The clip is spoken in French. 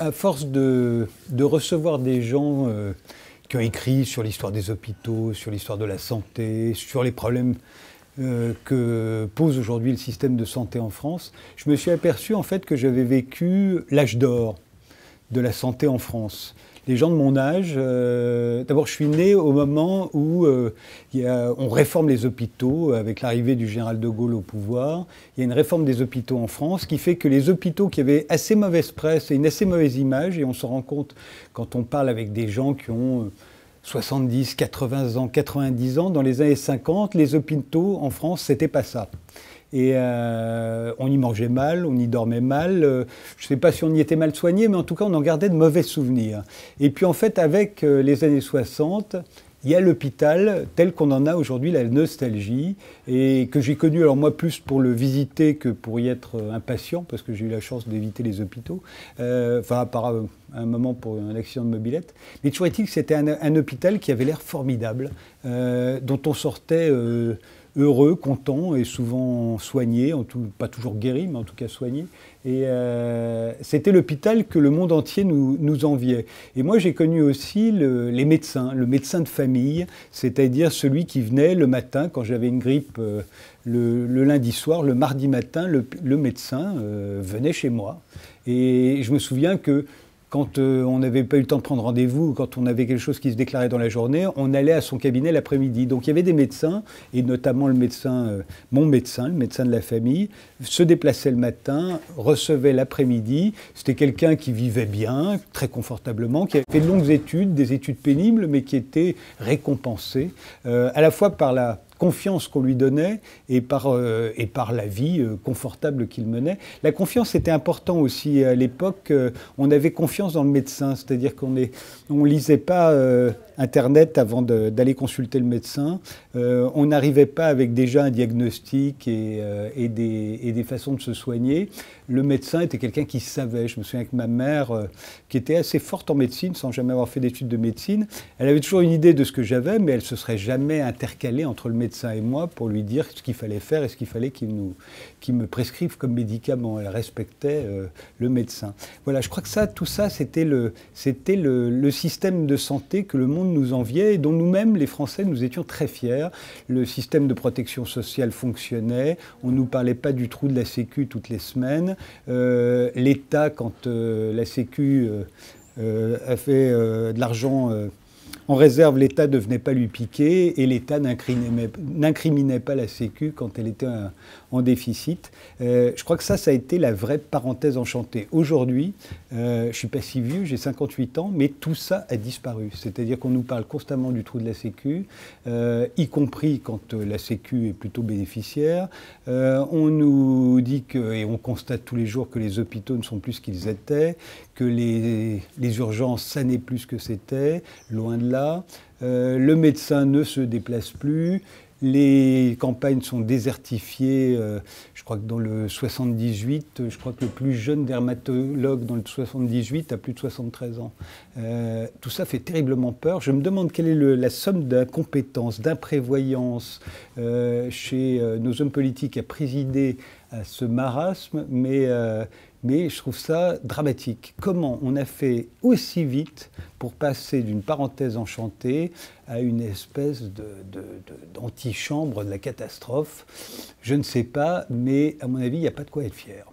à force de, recevoir des gens euh, qui ont écrit sur l'histoire des hôpitaux, sur l'histoire de la santé, sur les problèmes euh, que pose aujourd'hui le système de santé en France, je me suis aperçu en fait que j'avais vécu l'âge d'or de la santé en France. Les gens de mon âge. Euh, d'abord, je suis né au moment où euh, on réforme les hôpitaux avec l'arrivée du général de Gaulle au pouvoir. Il y a une réforme des hôpitaux en France qui fait que les hôpitaux qui avaient assez mauvaise presse et une assez mauvaise image, et on se rend compte quand on parle avec des gens qui ont... 70, euh, 80 ans, 90 ans, dans les années 50, les hôpitaux en France, c'était pas ça. Et euh, on y mangeait mal, on y dormait mal. Euh, je ne sais pas si on y était mal soigné, mais en tout cas, on en gardait de mauvais souvenirs. Et puis, en fait, avec euh, les années 60, il y a l'hôpital tel qu'on en a aujourd'hui la nostalgie et que j'ai connu alors moi plus pour le visiter que pour y être un patient parce que j'ai eu la chance d'éviter les hôpitaux enfin par un moment pour un accident de mobilette mais toujours est-il que c'était un, hôpital qui avait l'air formidable dont on sortait heureux, content et souvent soigné, pas toujours guéri, mais en tout cas soigné. Et euh, c'était l'hôpital que le monde entier nous, enviait. Et moi, j'ai connu aussi les médecins, le médecin de famille, c'est-à-dire celui qui venait le matin quand j'avais une grippe. Euh, le, lundi soir, le mardi matin, le, médecin euh, venait chez moi. Et je me souviens que quand euh, on n'avait pas eu le temps de prendre rendez-vous, quand on avait quelque chose qui se déclarait dans la journée, on allait à son cabinet l'après-midi. Donc il y avait des médecins, et notamment le médecin, euh, mon médecin, le médecin de la famille, se déplaçait le matin, recevait l'après-midi. C'était quelqu'un qui vivait bien, très confortablement, qui avait fait de longues études, des études pénibles, mais qui était récompensé, euh, à la fois par la confiance qu'on lui donnait et par, euh, et par la vie euh, confortable qu'il menait. La confiance était importante aussi à l'époque. Euh, on avait confiance dans le médecin, c'est-à-dire qu'on ne on lisait pas... Internet avant d'aller consulter le médecin. Euh, on n'arrivait pas avec déjà un diagnostic euh, et, des, et, des, façons de se soigner. Le médecin était quelqu'un qui savait. Je me souviens que ma mère, euh, qui était assez forte en médecine, sans jamais avoir fait d'études de médecine, elle avait toujours une idée de ce que j'avais, mais elle se serait jamais intercalée entre le médecin et moi pour lui dire ce qu'il fallait faire et ce qu'il fallait qu'il nous, me prescrive comme médicament. Elle respectait le médecin. Voilà, je crois que ça, tout ça, c'était le, c'était le système de santé que le monde nous enviaient et dont nous-mêmes, les Français, nous étions très fiers. Le système de protection sociale fonctionnait, on ne nous parlait pas du trou de la Sécu toutes les semaines. Euh, L'État, quand euh, la Sécu euh, euh a fait de l'argent en réserve, l'État ne venait pas lui piquer et l'État n'incriminait pas la Sécu quand elle était euh, en déficit. Euh, je crois que ça, ça a été la vraie parenthèse enchantée. Aujourd'hui, euh, je ne suis pas si vieux, j'ai 58 ans, mais tout ça a disparu. C'est-à-dire qu'on nous parle constamment du trou de la Sécu, y compris quand la Sécu est plutôt bénéficiaire. on nous dit que, et on constate tous les jours que les hôpitaux ne sont plus ce qu'ils étaient, que les, les urgences, ça n'est plus ce que c'était, loin de là. Euh, le médecin ne se déplace plus, les campagnes sont désertifiées. Euh, je crois que dans le 78, je crois que le plus jeune dermatologue dans le 78 a plus de 73 ans. Euh, tout ça fait terriblement peur. Je me demande quelle est la somme d'incompétence, d'imprévoyance chez nos hommes politiques à présider à ce marasme, mais, euh, mais je trouve ça dramatique. Comment on a fait aussi vite pour passer d'une parenthèse enchantée à une espèce d'antichambre de la catastrophe Je ne sais pas, mais à mon avis, il n'y a pas de quoi être fier.